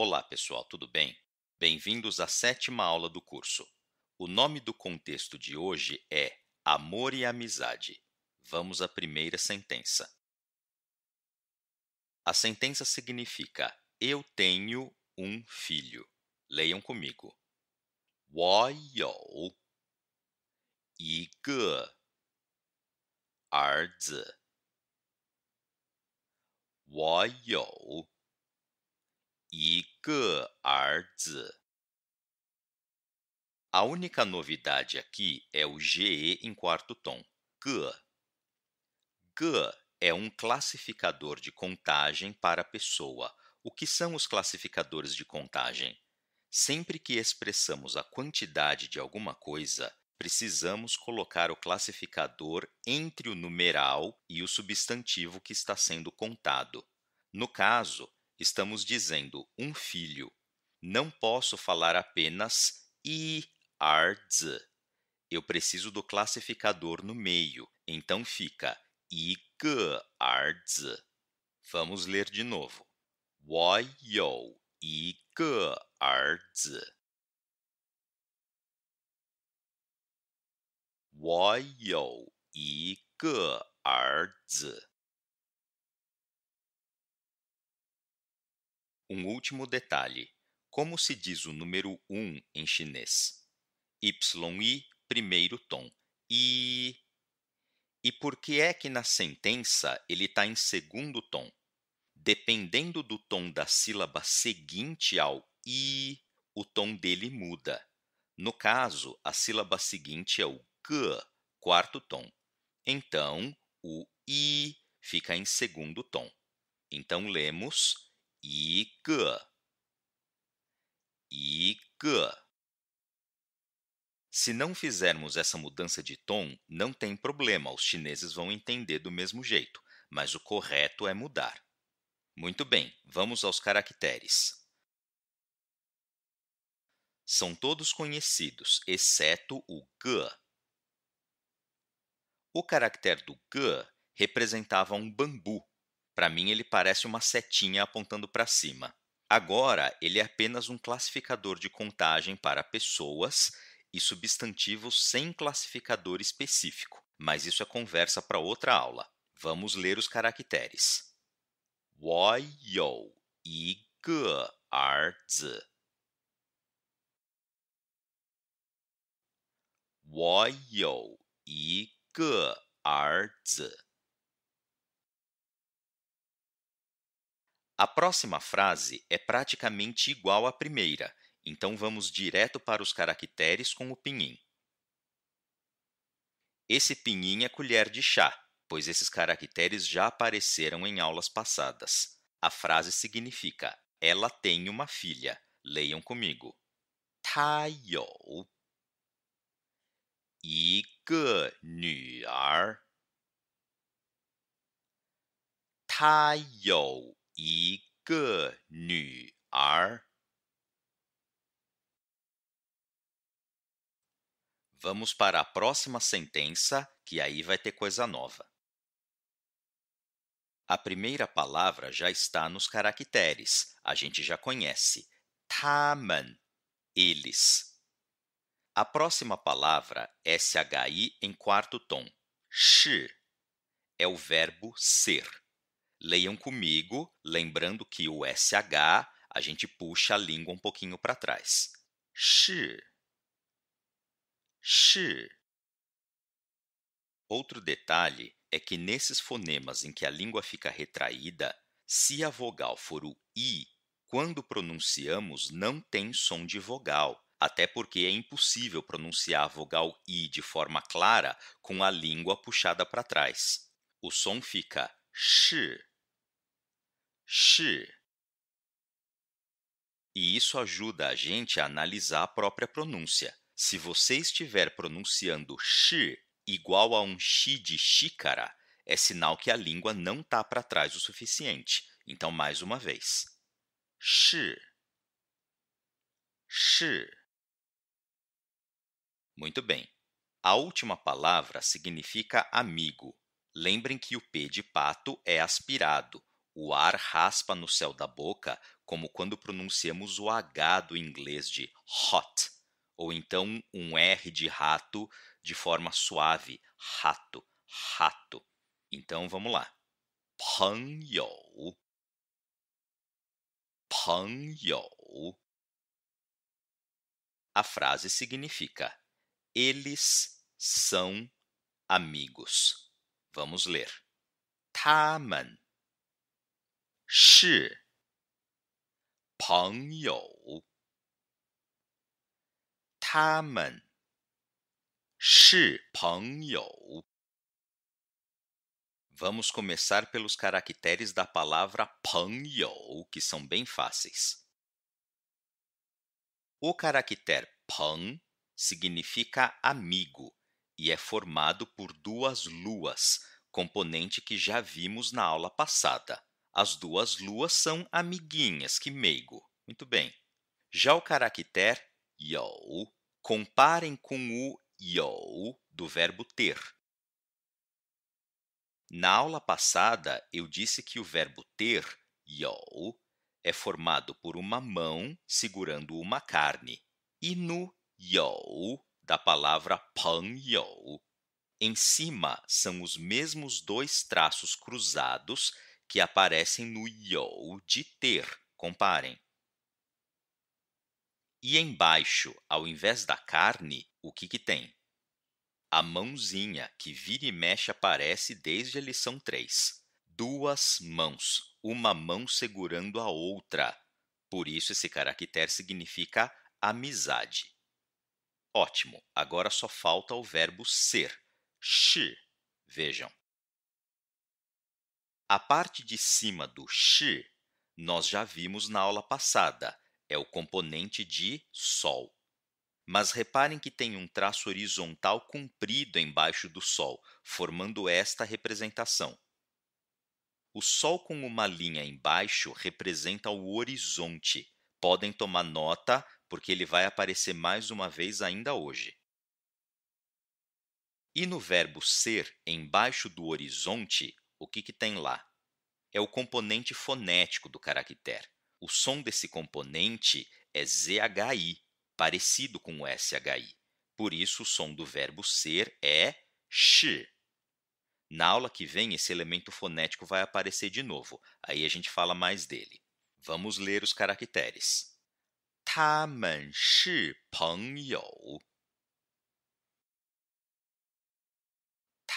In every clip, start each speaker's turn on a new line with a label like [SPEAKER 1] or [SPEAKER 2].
[SPEAKER 1] Olá, pessoal, tudo bem? Bem-vindos à sétima aula do curso. O nome do contexto de hoje é Amor e Amizade. Vamos à primeira sentença. A sentença significa Eu tenho um filho. Leiam comigo. 我有一个儿子. A única novidade aqui é o GE em quarto tom, G. G é um classificador de contagem para pessoa. O que são os classificadores de contagem? Sempre que expressamos a quantidade de alguma coisa, precisamos colocar o classificador entre o numeral e o substantivo que está sendo contado. No caso, estamos dizendo um filho. Não posso falar apenas i z. Eu preciso do classificador no meio, então fica i ge z. Vamos ler de novo. z. Um último detalhe: como se diz o número 1 um em chinês? YI, primeiro tom. E. E por que é que na sentença ele está em segundo tom? Dependendo do tom da sílaba seguinte ao i, o tom dele muda. No caso, a sílaba seguinte é o g, quarto tom. Então, o i fica em segundo tom. Então, lemos 一个，一个。Se não fizermos essa mudança de tom, não tem problema, os chineses vão entender do mesmo jeito, mas o correto é mudar. Muito bem, vamos aos caracteres. São todos conhecidos, exceto o g. O caractere do g representava um bambu para mim, ele parece uma setinha apontando para cima. Agora, ele é apenas um classificador de contagem para pessoas e substantivos sem classificador específico, mas isso é conversa para outra aula. Vamos ler os caracteres. 我有一个儿子。我有一个儿子。A próxima frase é praticamente igual à primeira, então vamos direto para os caracteres com o pinyin. Esse pinyin é colher de chá, pois esses caracteres já apareceram em aulas passadas. A frase significa ela tem uma filha. Leiam comigo. Taiyou. 一个女儿。Vamos para a próxima sentença, que aí vai ter coisa nova. A primeira palavra já está nos caracteres, a gente já conhece. Taman, eles. A próxima palavra, SHI em quarto tom, shi, é o verbo ser. Leiam comigo, lembrando que o SH a gente puxa a língua um pouquinho para trás. Shi. Shi. Outro detalhe é que nesses fonemas em que a língua fica retraída, se a vogal for o i, quando pronunciamos não tem som de vogal, até porque é impossível pronunciar a vogal i de forma clara com a língua puxada para trás. O som fica shi shi. E isso ajuda a gente a analisar a própria pronúncia. Se você estiver pronunciando shi igual a um shi de xícara, é sinal que a língua não está para trás o suficiente. Então, mais uma vez. Shi. Shi. Muito bem. A última palavra significa amigo. Lembrem que o P de pato é aspirado, o ar raspa no céu da boca, como quando pronunciamos o H do inglês de hot, ou então um R de rato de forma suave, rato, rato. Então vamos lá. A frase significa: Eles são amigos. Vamos ler. taman. 是朋友，他们是朋友。Vamos começar pelos caracteres da palavra pangyou, que são bem fáceis. O caractere pan significa amigo e é formado por duas luas, componente que já vimos na aula passada. As duas luas são amiguinhas, que meigo. Muito bem. Já o caractere yo, comparem com o yo do verbo ter. Na aula passada, eu disse que o verbo ter, yo, é formado por uma mão segurando uma carne. E no yo, da palavra panyo, em cima são os mesmos dois traços cruzados que aparecem no yo de ter. Comparem. E embaixo, ao invés da carne, o que, que tem? A mãozinha que vira e mexe aparece desde a lição 3. Duas mãos, uma mão segurando a outra. Por isso, esse caractere significa amizade. Ótimo, agora só falta o verbo ser. Shi. Vejam. A parte de cima do shi nós já vimos na aula passada, é o componente de Sol. Mas reparem que tem um traço horizontal comprido embaixo do Sol, formando esta representação. O Sol com uma linha embaixo representa o horizonte. Podem tomar nota, porque ele vai aparecer mais uma vez ainda hoje. E no verbo ser, embaixo do horizonte, o que, que tem lá? É o componente fonético do caractere. O som desse componente é ZHI, parecido com o SHI. Por isso, o som do verbo ser é sh. Na aula que vem, esse elemento fonético vai aparecer de novo. Aí a gente fala mais dele. Vamos ler os caracteres. 他们是朋友。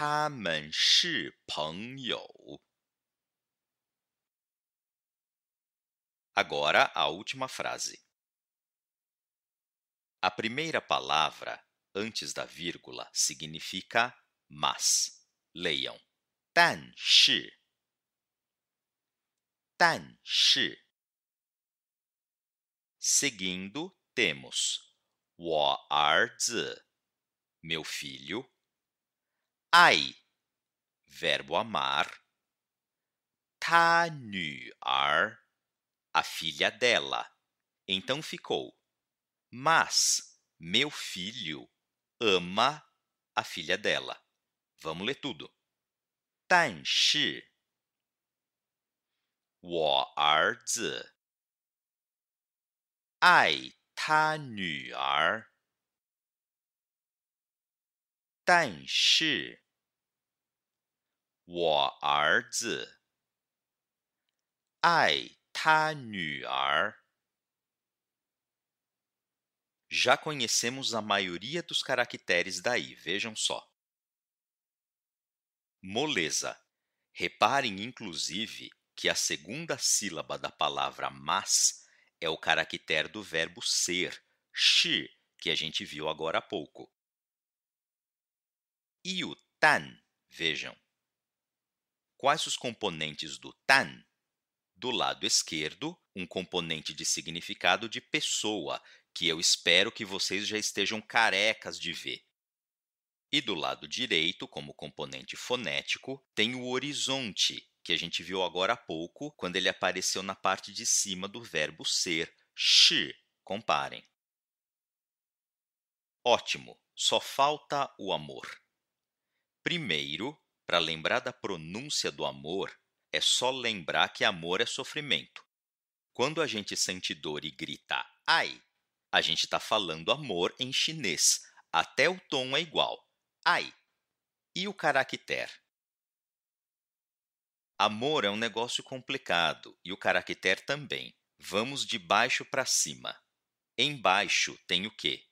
[SPEAKER 1] 他们是朋友. Agora a última frase. A primeira palavra antes da vírgula significa mas. Leiam. shi. Seguindo, temos 我儿子 meu filho ai, verbo amar, 他女儿 a filha dela. Então ficou: mas meu filho ama a filha dela. Vamos ler tudo. 但是我儿子爱他女儿。但是，我儿子爱他女儿。Já conhecemos a maioria dos caracteres daí, vejam só. Moleza. Reparem, inclusive, que a segunda sílaba da palavra mas é o caractere do verbo ser, shi, que a gente viu agora há pouco e o tan, vejam. Quais os componentes do tan? Do lado esquerdo, um componente de significado de pessoa, que eu espero que vocês já estejam carecas de ver. E do lado direito, como componente fonético, tem o horizonte, que a gente viu agora há pouco, quando ele apareceu na parte de cima do verbo ser, shi. Comparem. Ótimo, só falta o amor. Primeiro, para lembrar da pronúncia do amor, é só lembrar que amor é sofrimento. Quando a gente sente dor e grita ai, a gente está falando amor em chinês, até o tom é igual, ai. E o caractere? Amor é um negócio complicado e o caractere também. Vamos de baixo para cima. Embaixo tem o quê?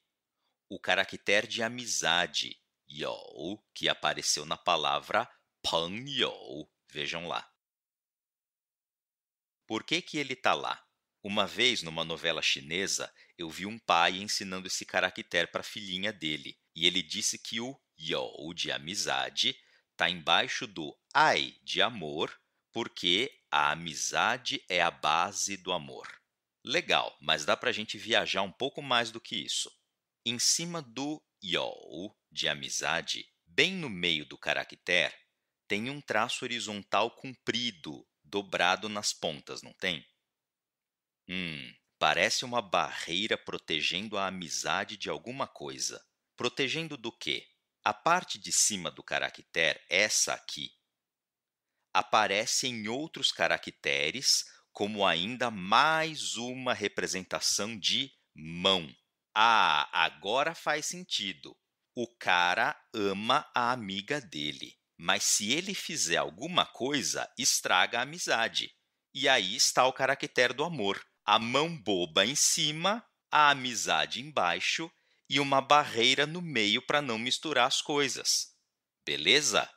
[SPEAKER 1] O caractere de amizade, you, que apareceu na palavra pang Vejam lá. Por que, que ele está lá? Uma vez, numa novela chinesa, eu vi um pai ensinando esse caractere para a filhinha dele, e ele disse que o you de amizade está embaixo do ai de amor, porque a amizade é a base do amor. Legal, mas dá para a gente viajar um pouco mais do que isso. Em cima do yo de amizade, bem no meio do caractere, tem um traço horizontal comprido, dobrado nas pontas, não tem? Hum, parece uma barreira protegendo a amizade de alguma coisa. Protegendo do quê? A parte de cima do caractere, essa aqui, aparece em outros caracteres como ainda mais uma representação de mão. Ah, agora faz sentido. O cara ama a amiga dele, mas se ele fizer alguma coisa, estraga a amizade. E aí está o caractere do amor: a mão boba em cima, a amizade embaixo e uma barreira no meio para não misturar as coisas. Beleza?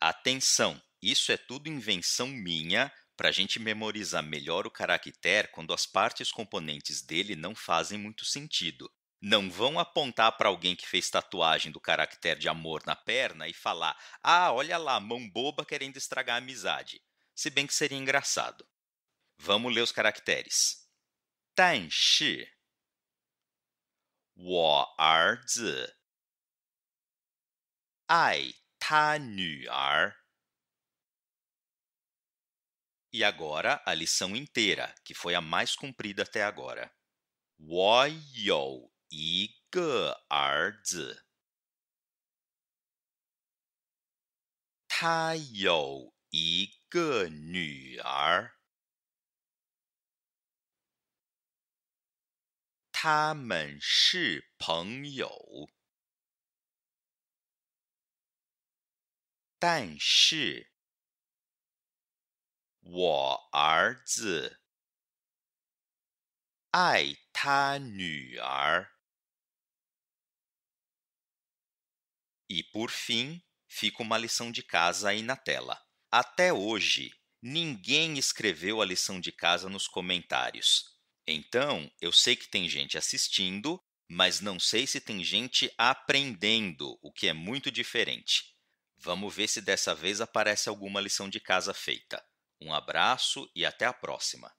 [SPEAKER 1] Atenção! Isso é tudo invenção minha para a gente memorizar melhor o caractere quando as partes componentes dele não fazem muito sentido. Não vão apontar para alguém que fez tatuagem do caractere de amor na perna e falar: ah, olha lá, mão boba querendo estragar a amizade. Se bem que seria engraçado. Vamos ler os caracteres. e agora a lição inteira, que foi a mais comprida até agora. 我有一个儿子，他有一个女儿，他们是朋友。但是，我儿子爱他女儿。E, por fim, fica uma lição de casa aí na tela. Até hoje, ninguém escreveu a lição de casa nos comentários. Então, eu sei que tem gente assistindo, mas não sei se tem gente aprendendo, o que é muito diferente. Vamos ver se dessa vez aparece alguma lição de casa feita. Um abraço e até a próxima!